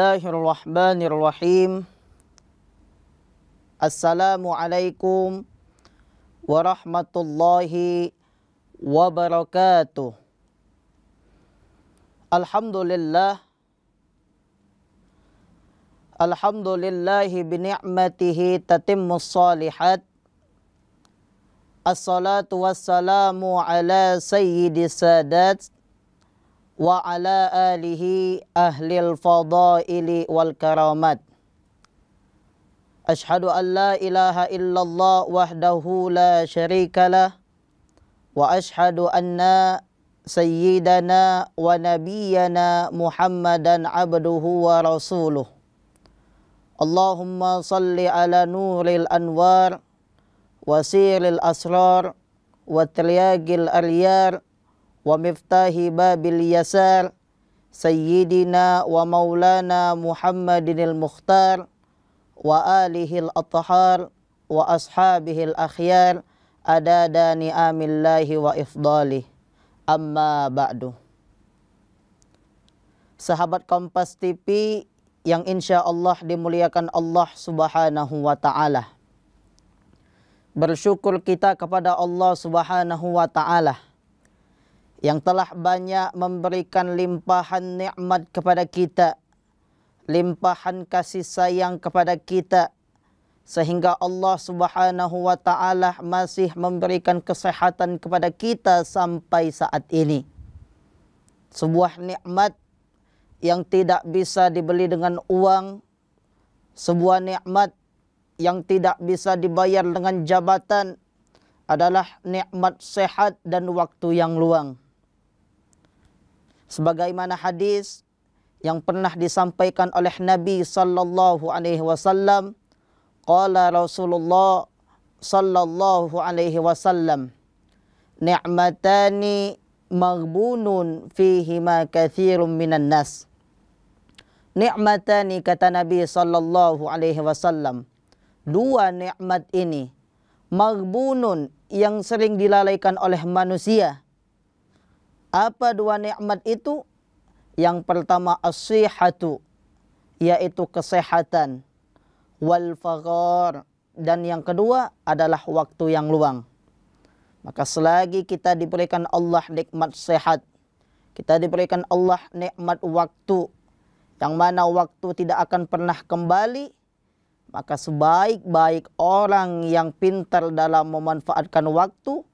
Bismillahirrahmanirrahim. Assalamualaikum warahmatullahi wabarakatuh. Alhamdulillah. Alhamdulillahi bini'matihi tatimmu salihat. Assalatu wassalamu ala sayyidi sadat wa ala alihi ahli al-fadaili wal karamat. Ashhadu an la ilaha illallah wahdahu la sharika lah wa ashhadu anna sayyidana wa nabiyyana Muhammadan abduhu wa rasuluh. Allahumma salli ala nuril anwar wa siril asrar wa tilyagil aryar wa miftahi babil yasar sayyidina wa maulana muhammadinil mukhtar wa alihi al athhar wa ashabihi al akhyar adada ni'amillahi wa ifdali amma ba'du sahabat kompas tv yang insyaallah dimuliakan Allah Subhanahu wa taala bersyukur kita kepada Allah Subhanahu wa taala yang telah banyak memberikan limpahan nikmat kepada kita, limpahan kasih sayang kepada kita, sehingga Allah Subhanahu wa Ta'ala masih memberikan kesehatan kepada kita sampai saat ini. Sebuah nikmat yang tidak bisa dibeli dengan uang, sebuah nikmat yang tidak bisa dibayar dengan jabatan adalah nikmat sehat dan waktu yang luang sebagaimana hadis yang pernah disampaikan oleh Nabi sallallahu alaihi wasallam qala Rasulullah sallallahu alaihi wasallam ni'matani maghbunun fihi ma kathirun minan nas ni'matani kata Nabi sallallahu alaihi wasallam dua nikmat ini maghbunun yang sering dilalaikan oleh manusia Apa dua nikmat itu? Yang pertama as-sihatu yaitu kesehatan wal faghar dan yang kedua adalah waktu yang luang. Maka selagi kita diberikan Allah nikmat sehat, kita diberikan Allah nikmat waktu yang mana waktu tidak akan pernah kembali, maka sebaik-baik orang yang pintar dalam memanfaatkan waktu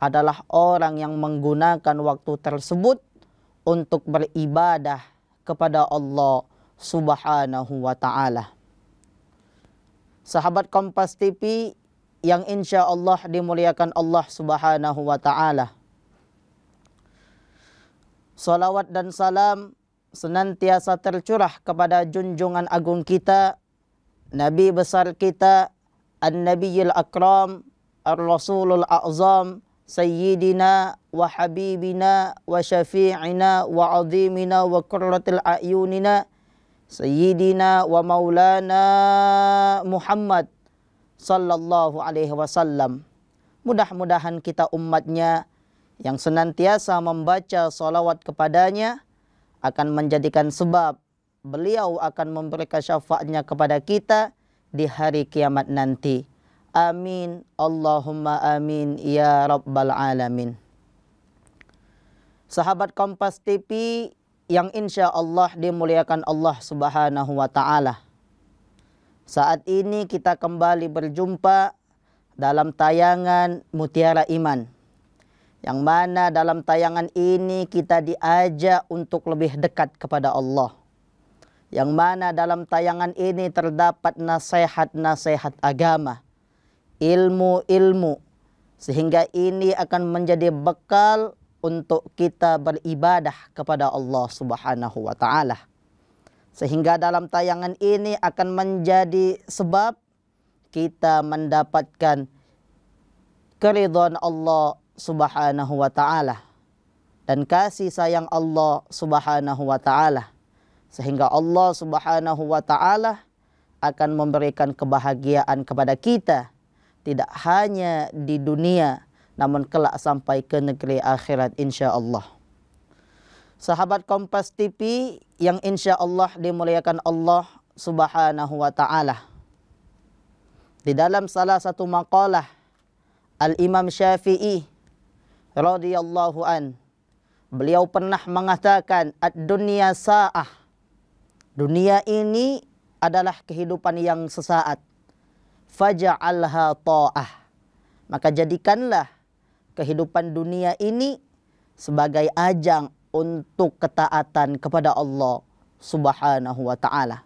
adalah orang yang menggunakan waktu tersebut untuk beribadah kepada Allah Subhanahu wa taala. Sahabat Kompas TV yang insya Allah dimuliakan Allah Subhanahu wa taala. Salawat dan salam senantiasa tercurah kepada junjungan agung kita Nabi besar kita An-Nabiyil Akram Ar-Rasulul Azam Al sayyidina wa habibina wa syafi'ina wa azimina wa qurratil a'yunina sayyidina wa maulana Muhammad sallallahu alaihi wasallam. Mudah-mudahan kita umatnya yang senantiasa membaca salawat kepadanya akan menjadikan sebab beliau akan memberikan syafaatnya kepada kita di hari kiamat nanti. Amin Allahumma amin ya rabbal alamin. Sahabat Kompas TV yang insya Allah dimuliakan Allah subhanahu wa ta'ala. Saat ini kita kembali berjumpa dalam tayangan Mutiara Iman. Yang mana dalam tayangan ini kita diajak untuk lebih dekat kepada Allah. Yang mana dalam tayangan ini terdapat nasihat-nasihat agama. Agama ilmu-ilmu sehingga ini akan menjadi bekal untuk kita beribadah kepada Allah Subhanahu wa taala. Sehingga dalam tayangan ini akan menjadi sebab kita mendapatkan keridhaan Allah Subhanahu wa taala dan kasih sayang Allah Subhanahu wa taala sehingga Allah Subhanahu wa taala akan memberikan kebahagiaan kepada kita tidak hanya di dunia namun kelak sampai ke negeri akhirat insya-Allah. Sahabat Kompas TV yang insya-Allah dimuliakan Allah Subhanahu wa taala. Di dalam salah satu maqalah Al-Imam Syafi'i radhiyallahu an beliau pernah mengatakan ad-dunya sa'ah. Dunia ini adalah kehidupan yang sesaat faja'alha ta'ah. Maka jadikanlah kehidupan dunia ini sebagai ajang untuk ketaatan kepada Allah subhanahu wa ta'ala.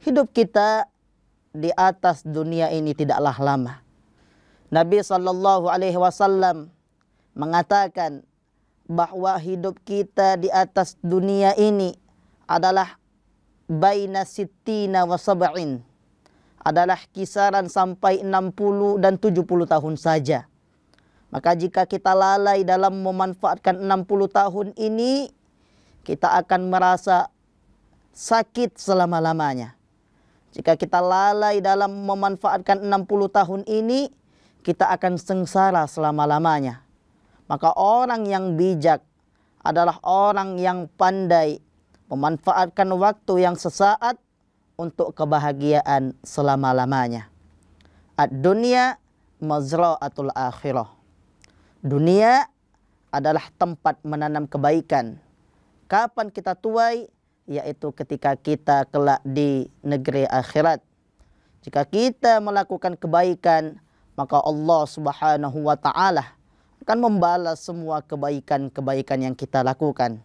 Hidup kita di atas dunia ini tidaklah lama. Nabi sallallahu alaihi wasallam mengatakan bahwa hidup kita di atas dunia ini adalah baina sittina wa sab'in. adalah kisaran sampai 60 dan 70 tahun saja. Maka jika kita lalai dalam memanfaatkan 60 tahun ini, kita akan merasa sakit selama-lamanya. Jika kita lalai dalam memanfaatkan 60 tahun ini, kita akan sengsara selama-lamanya. Maka orang yang bijak adalah orang yang pandai memanfaatkan waktu yang sesaat untuk kebahagiaan selama-lamanya. Ad-dunya mazra'atul akhirah. Dunia adalah tempat menanam kebaikan. Kapan kita tuai? Yaitu ketika kita kelak di negeri akhirat. Jika kita melakukan kebaikan, maka Allah subhanahu wa ta'ala akan membalas semua kebaikan-kebaikan yang kita lakukan.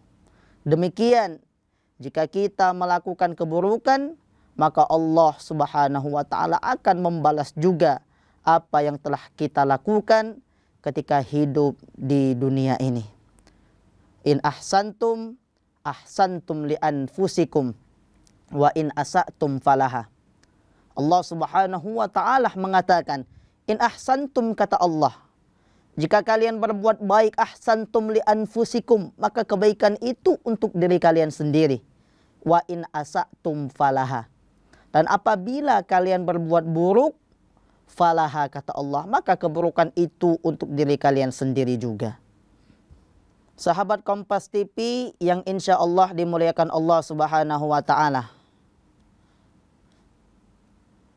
Demikian, jika kita melakukan keburukan, maka Allah Subhanahu wa taala akan membalas juga apa yang telah kita lakukan ketika hidup di dunia ini. In ahsantum ahsantum li anfusikum wa in asatum falaha. Allah Subhanahu wa taala mengatakan, "In ahsantum" kata Allah, "Jika kalian berbuat baik ahsantum li anfusikum, maka kebaikan itu untuk diri kalian sendiri. Wa in asatum falaha." Dan apabila kalian berbuat buruk, falaha kata Allah, maka keburukan itu untuk diri kalian sendiri juga. Sahabat Kompas TV yang insya Allah dimuliakan Allah Subhanahu wa Ta'ala.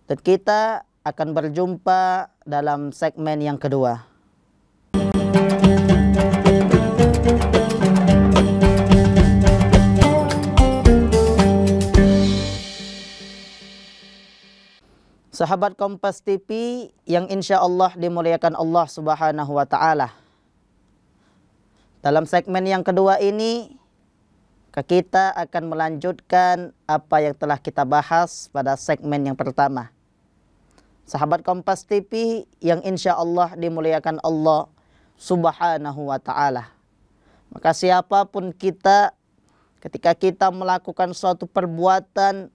Dan kita akan berjumpa dalam segmen yang kedua. Sahabat Kompas TV yang insya Allah dimuliakan Allah subhanahu wa ta'ala. Dalam segmen yang kedua ini, kita akan melanjutkan apa yang telah kita bahas pada segmen yang pertama. Sahabat Kompas TV yang insya Allah dimuliakan Allah subhanahu wa ta'ala. Maka siapapun kita ketika kita melakukan suatu perbuatan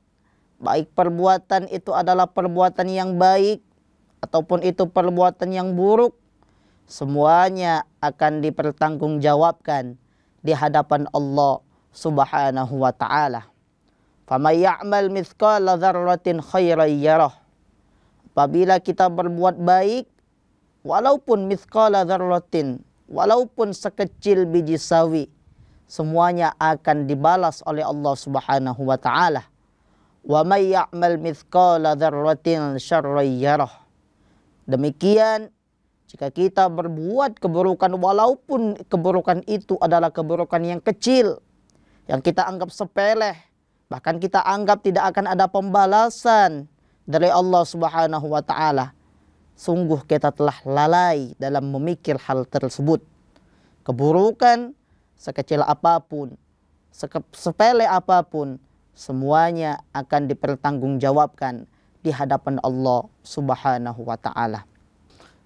Baik perbuatan itu adalah perbuatan yang baik ataupun itu perbuatan yang buruk, semuanya akan dipertanggungjawabkan di hadapan Allah Subhanahu wa taala. Faman ya'mal mithqala dzarratin khairan yarah. Apabila kita berbuat baik walaupun mithqala dzarratin, walaupun sekecil biji sawi, semuanya akan dibalas oleh Allah Subhanahu wa taala. وَمَنْ يَعْمَلْ مِثْقَالَ ذَرَّةٍ dzarratin Demikian jika kita berbuat keburukan walaupun keburukan itu adalah keburukan yang kecil yang kita anggap sepele bahkan kita anggap tidak akan ada pembalasan dari Allah Subhanahu wa taala. Sungguh kita telah lalai dalam memikir hal tersebut. Keburukan sekecil apapun, sepele apapun, semuanya akan dipertanggungjawabkan di hadapan Allah Subhanahu wa taala.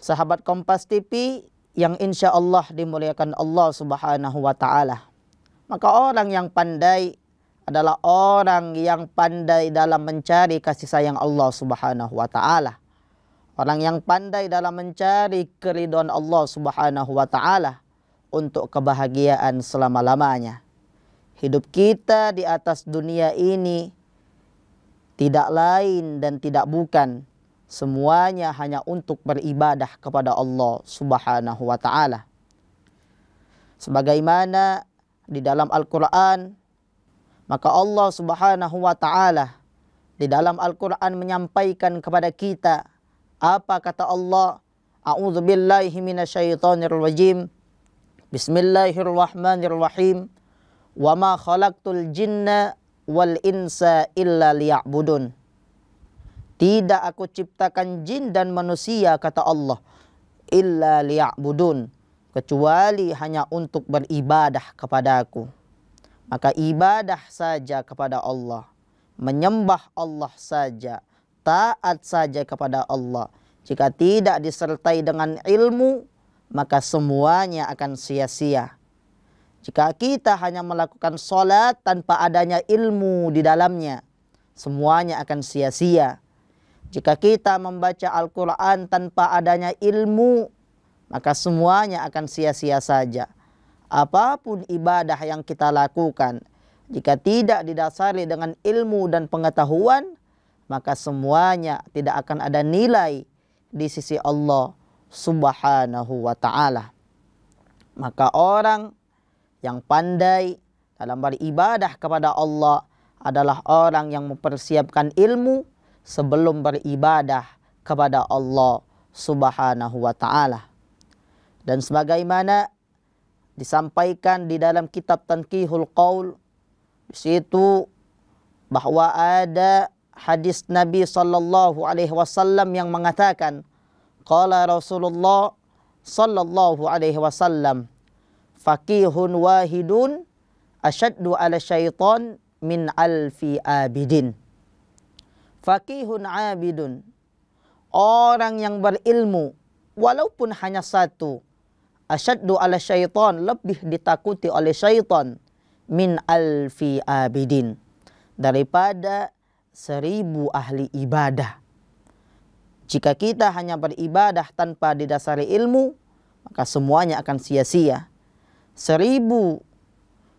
Sahabat Kompas TV yang insya Allah dimuliakan Allah Subhanahu wa taala. Maka orang yang pandai adalah orang yang pandai dalam mencari kasih sayang Allah Subhanahu wa taala. Orang yang pandai dalam mencari keridhaan Allah Subhanahu wa taala untuk kebahagiaan selama-lamanya. hidup kita di atas dunia ini tidak lain dan tidak bukan semuanya hanya untuk beribadah kepada Allah Subhanahu wa taala. Sebagaimana di dalam Al-Qur'an maka Allah Subhanahu wa taala di dalam Al-Qur'an menyampaikan kepada kita apa kata Allah? A'udzubillahi minasyaitonirrajim. Bismillahirrahmanirrahim wa ma khalaqtul jinna wal insa illa liya'budun. Tidak aku ciptakan jin dan manusia kata Allah illa liya'budun kecuali hanya untuk beribadah kepadaku. Maka ibadah saja kepada Allah, menyembah Allah saja, taat saja kepada Allah. Jika tidak disertai dengan ilmu, maka semuanya akan sia-sia. Jika kita hanya melakukan sholat tanpa adanya ilmu di dalamnya, semuanya akan sia-sia. Jika kita membaca Al-Quran tanpa adanya ilmu, maka semuanya akan sia-sia saja. Apapun ibadah yang kita lakukan, jika tidak didasari dengan ilmu dan pengetahuan, maka semuanya tidak akan ada nilai di sisi Allah Subhanahu wa Ta'ala. Maka orang yang pandai dalam beribadah kepada Allah adalah orang yang mempersiapkan ilmu sebelum beribadah kepada Allah Subhanahu wa taala. Dan sebagaimana disampaikan di dalam kitab Tanqihul Qaul di situ bahwa ada hadis Nabi sallallahu alaihi wasallam yang mengatakan qala Rasulullah sallallahu alaihi wasallam faqihun wahidun asyaddu ala syaitan min alfi abidin. Fakihun abidun. Orang yang berilmu walaupun hanya satu. Asyaddu ala syaitan lebih ditakuti oleh syaitan min alfi abidin daripada seribu ahli ibadah. Jika kita hanya beribadah tanpa didasari ilmu, maka semuanya akan sia-sia seribu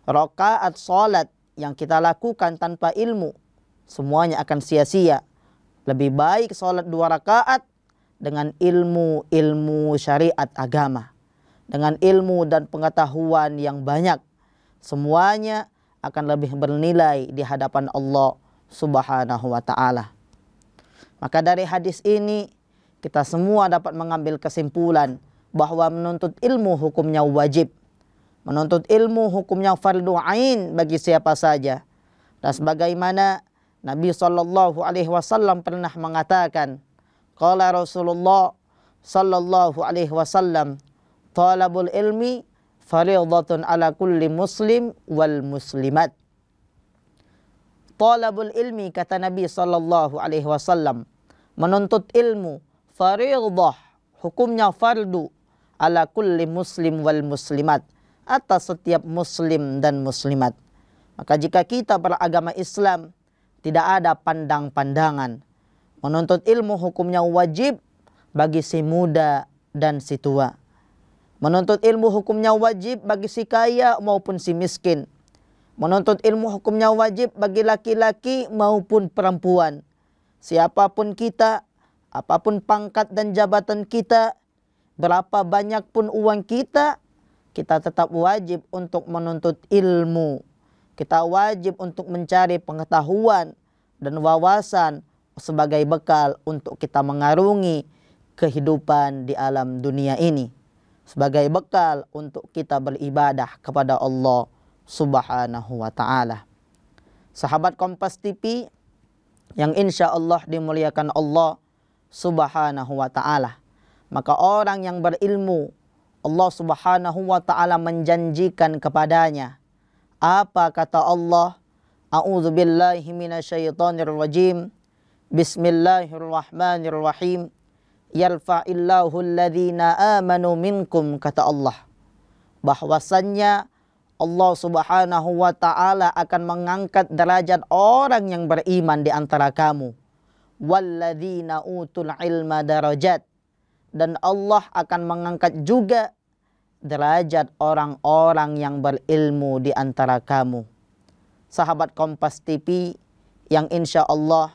rokaat sholat yang kita lakukan tanpa ilmu semuanya akan sia-sia. Lebih baik sholat dua rakaat dengan ilmu-ilmu syariat agama. Dengan ilmu dan pengetahuan yang banyak. Semuanya akan lebih bernilai di hadapan Allah subhanahu wa ta'ala. Maka dari hadis ini kita semua dapat mengambil kesimpulan bahwa menuntut ilmu hukumnya wajib. menuntut ilmu hukumnya fardu ain bagi siapa saja. Dan sebagaimana Nabi sallallahu alaihi wasallam pernah mengatakan, qala Rasulullah sallallahu alaihi wasallam, talabul ilmi fardhatun ala kulli muslim wal muslimat. Talabul ilmi kata Nabi sallallahu alaihi wasallam, menuntut ilmu fardhah hukumnya fardu ala kulli muslim wal muslimat. atas setiap muslim dan muslimat. Maka jika kita beragama Islam tidak ada pandang-pandangan. Menuntut ilmu hukumnya wajib bagi si muda dan si tua. Menuntut ilmu hukumnya wajib bagi si kaya maupun si miskin. Menuntut ilmu hukumnya wajib bagi laki-laki maupun perempuan. Siapapun kita, apapun pangkat dan jabatan kita, berapa banyak pun uang kita, kita tetap wajib untuk menuntut ilmu. Kita wajib untuk mencari pengetahuan dan wawasan sebagai bekal untuk kita mengarungi kehidupan di alam dunia ini. Sebagai bekal untuk kita beribadah kepada Allah subhanahu wa ta'ala. Sahabat Kompas TV yang insya Allah dimuliakan Allah subhanahu wa ta'ala. Maka orang yang berilmu Allah Subhanahu wa taala menjanjikan kepadanya. Apa kata Allah? minasyaitonir rajim. Bismillahirrahmanirrahim. Yarfa'illahu alladhina amanu minkum kata Allah. Bahwasannya Allah Subhanahu wa taala akan mengangkat derajat orang yang beriman di antara kamu. Walladhina utul ilma darajat dan Allah akan mengangkat juga derajat orang-orang yang berilmu di antara kamu. Sahabat Kompas TV yang insya Allah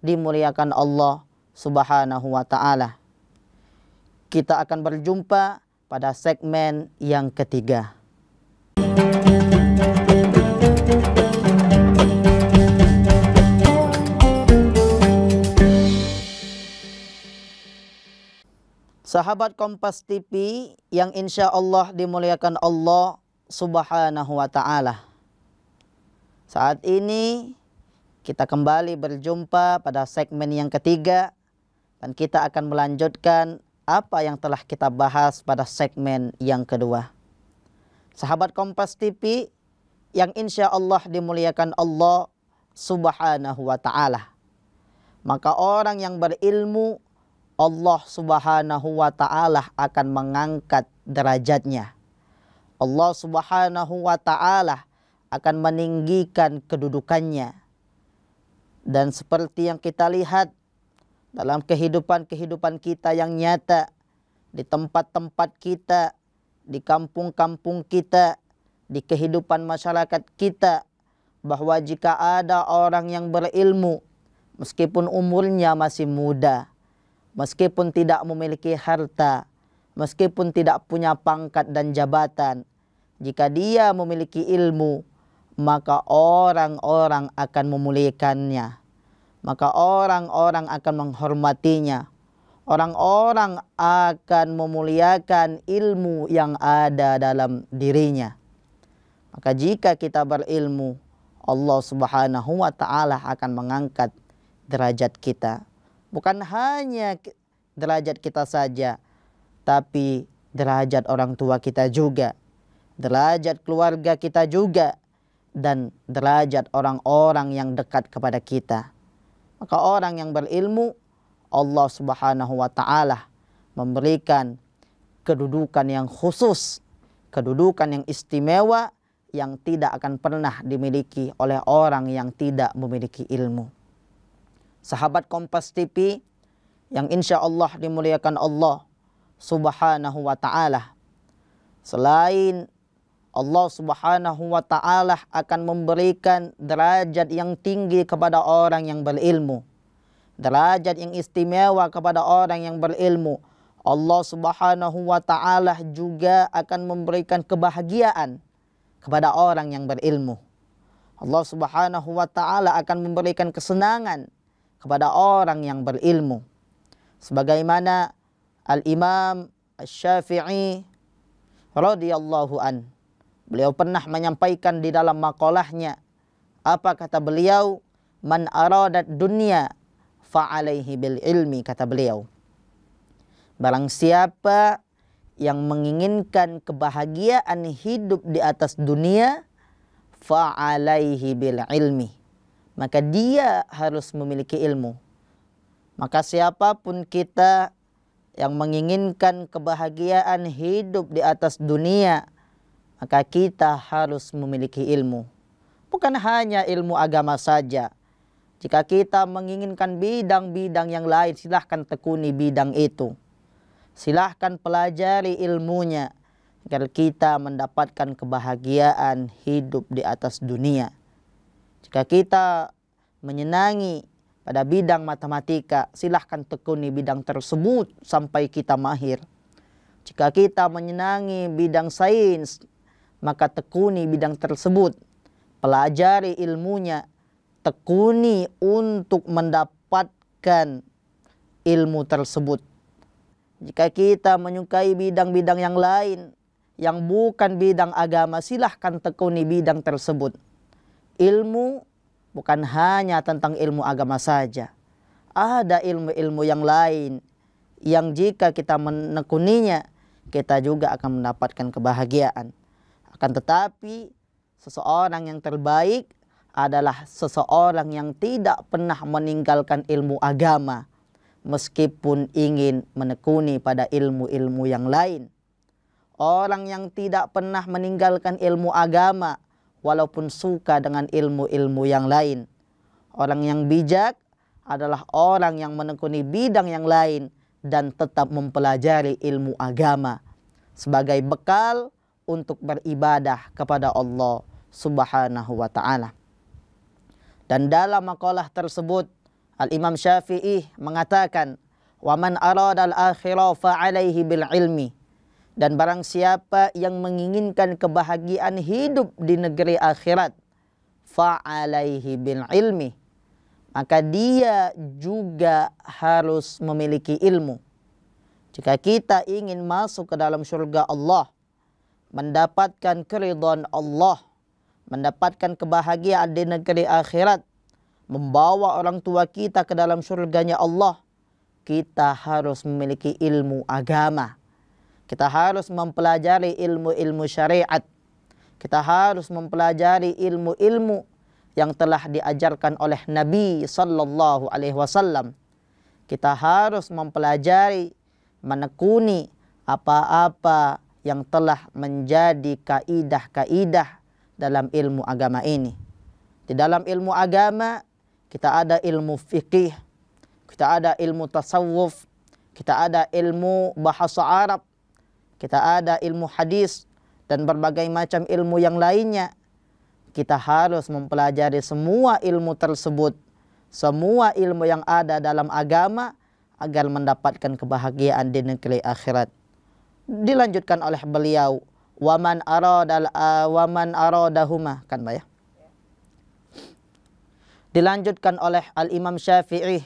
dimuliakan Allah subhanahu wa ta'ala. Kita akan berjumpa pada segmen yang ketiga. Música Sahabat Kompas TV yang insya Allah dimuliakan Allah subhanahu wa ta'ala. Saat ini kita kembali berjumpa pada segmen yang ketiga dan kita akan melanjutkan apa yang telah kita bahas pada segmen yang kedua. Sahabat Kompas TV yang insya Allah dimuliakan Allah subhanahu wa ta'ala. Maka orang yang berilmu Allah Subhanahu wa taala akan mengangkat derajatnya. Allah Subhanahu wa taala akan meninggikan kedudukannya. Dan seperti yang kita lihat dalam kehidupan-kehidupan kita yang nyata di tempat-tempat kita, di kampung-kampung kita, di kehidupan masyarakat kita bahwa jika ada orang yang berilmu meskipun umurnya masih muda meskipun tidak memiliki harta, meskipun tidak punya pangkat dan jabatan, jika dia memiliki ilmu, maka orang-orang akan memuliakannya. Maka orang-orang akan menghormatinya. Orang-orang akan memuliakan ilmu yang ada dalam dirinya. Maka jika kita berilmu, Allah Subhanahu wa taala akan mengangkat derajat kita bukan hanya derajat kita saja, tapi derajat orang tua kita juga, derajat keluarga kita juga, dan derajat orang-orang yang dekat kepada kita. Maka orang yang berilmu, Allah Subhanahu wa taala memberikan kedudukan yang khusus, kedudukan yang istimewa yang tidak akan pernah dimiliki oleh orang yang tidak memiliki ilmu. sahabat Kompas TV yang insya Allah dimuliakan Allah subhanahu wa ta'ala. Selain Allah subhanahu wa ta'ala akan memberikan derajat yang tinggi kepada orang yang berilmu. Derajat yang istimewa kepada orang yang berilmu. Allah subhanahu wa ta'ala juga akan memberikan kebahagiaan kepada orang yang berilmu. Allah subhanahu wa ta'ala akan memberikan kesenangan kepada kepada orang yang berilmu. Sebagaimana Al-Imam al syafii radhiyallahu an. Beliau pernah menyampaikan di dalam makalahnya apa kata beliau? Man aradat dunya fa'alaihi bil ilmi kata beliau. Barang siapa yang menginginkan kebahagiaan hidup di atas dunia fa'alaihi bil ilmi maka dia harus memiliki ilmu. Maka siapapun kita yang menginginkan kebahagiaan hidup di atas dunia, maka kita harus memiliki ilmu. Bukan hanya ilmu agama saja. Jika kita menginginkan bidang-bidang yang lain, silahkan tekuni bidang itu. Silahkan pelajari ilmunya agar kita mendapatkan kebahagiaan hidup di atas dunia. Jika kita menyenangi pada bidang matematika, silahkan tekuni bidang tersebut sampai kita mahir. Jika kita menyenangi bidang sains, maka tekuni bidang tersebut. Pelajari ilmunya, tekuni untuk mendapatkan ilmu tersebut. Jika kita menyukai bidang-bidang yang lain, yang bukan bidang agama, silahkan tekuni bidang tersebut ilmu bukan hanya tentang ilmu agama saja. Ada ilmu-ilmu yang lain yang jika kita menekuninya, kita juga akan mendapatkan kebahagiaan. Akan tetapi, seseorang yang terbaik adalah seseorang yang tidak pernah meninggalkan ilmu agama meskipun ingin menekuni pada ilmu-ilmu yang lain. Orang yang tidak pernah meninggalkan ilmu agama walaupun suka dengan ilmu-ilmu yang lain. Orang yang bijak adalah orang yang menekuni bidang yang lain dan tetap mempelajari ilmu agama sebagai bekal untuk beribadah kepada Allah Subhanahu wa taala. Dan dalam makalah tersebut Al-Imam Syafi'i mengatakan, "Wa man arada al-akhirah fa 'alaihi bil ilmi." Dan barang siapa yang menginginkan kebahagiaan hidup di negeri akhirat, fa'alaihi bil ilmi. Maka dia juga harus memiliki ilmu. Jika kita ingin masuk ke dalam surga Allah, mendapatkan keridhaan Allah, mendapatkan kebahagiaan di negeri akhirat, membawa orang tua kita ke dalam surganya Allah, kita harus memiliki ilmu agama kita harus mempelajari ilmu-ilmu syariat. Kita harus mempelajari ilmu-ilmu yang telah diajarkan oleh Nabi sallallahu alaihi wasallam. Kita harus mempelajari menekuni apa-apa yang telah menjadi kaidah-kaidah dalam ilmu agama ini. Di dalam ilmu agama kita ada ilmu fikih, kita ada ilmu tasawuf, kita ada ilmu bahasa Arab, kita ada ilmu hadis dan berbagai macam ilmu yang lainnya. Kita harus mempelajari semua ilmu tersebut, semua ilmu yang ada dalam agama agar mendapatkan kebahagiaan di negeri akhirat. Dilanjutkan oleh beliau, waman aradal ah, waman aradahuma kan ya. Dilanjutkan oleh Al Imam Syafi'i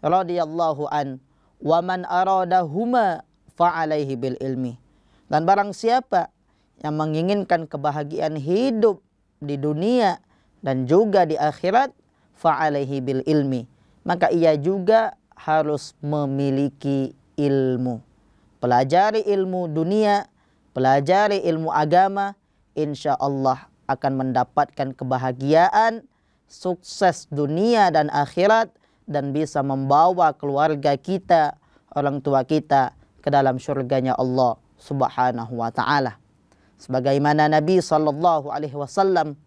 radhiyallahu an waman aradahuma fa'alaihi bil ilmi. Dan barang siapa yang menginginkan kebahagiaan hidup di dunia dan juga di akhirat, fa'alaihi bil ilmi. Maka ia juga harus memiliki ilmu. Pelajari ilmu dunia, pelajari ilmu agama, insya Allah akan mendapatkan kebahagiaan, sukses dunia dan akhirat, dan bisa membawa keluarga kita, orang tua kita, ke dalam syurganya Allah Subhanahu wa taala. Sebagaimana Nabi sallallahu alaihi wasallam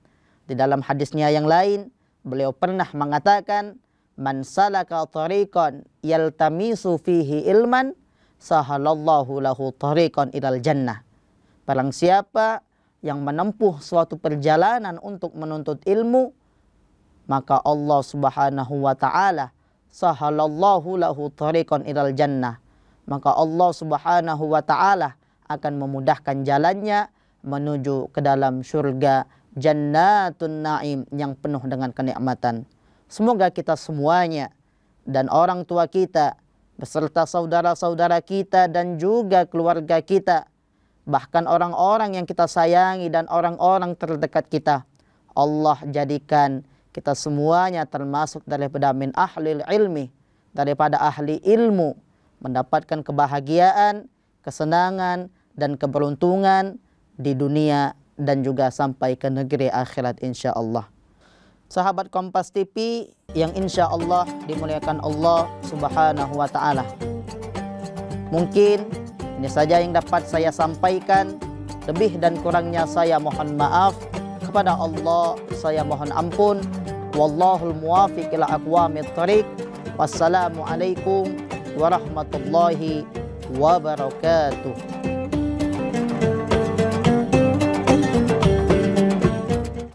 di dalam hadisnya yang lain beliau pernah mengatakan man salaka tariqan yaltamisu fihi ilman sahalallahu lahu tariqan ilal jannah. Barang siapa yang menempuh suatu perjalanan untuk menuntut ilmu maka Allah Subhanahu wa taala sahalallahu lahu tariqan ilal jannah maka Allah Subhanahu wa taala akan memudahkan jalannya menuju ke dalam surga Jannatun Naim yang penuh dengan kenikmatan. Semoga kita semuanya dan orang tua kita beserta saudara-saudara kita dan juga keluarga kita bahkan orang-orang yang kita sayangi dan orang-orang terdekat kita Allah jadikan kita semuanya termasuk daripada min ahli ilmi daripada ahli ilmu mendapatkan kebahagiaan, kesenangan, dan keberuntungan di dunia dan juga sampai ke negeri akhirat insya Allah. Sahabat Kompas TV yang insya Allah dimuliakan Allah subhanahu wa ta'ala. Mungkin ini saja yang dapat saya sampaikan. Lebih dan kurangnya saya mohon maaf. Kepada Allah saya mohon ampun. Wallahul muwafiq ila aqwamit tariq. Wassalamualaikum ورحمة الله وبركاته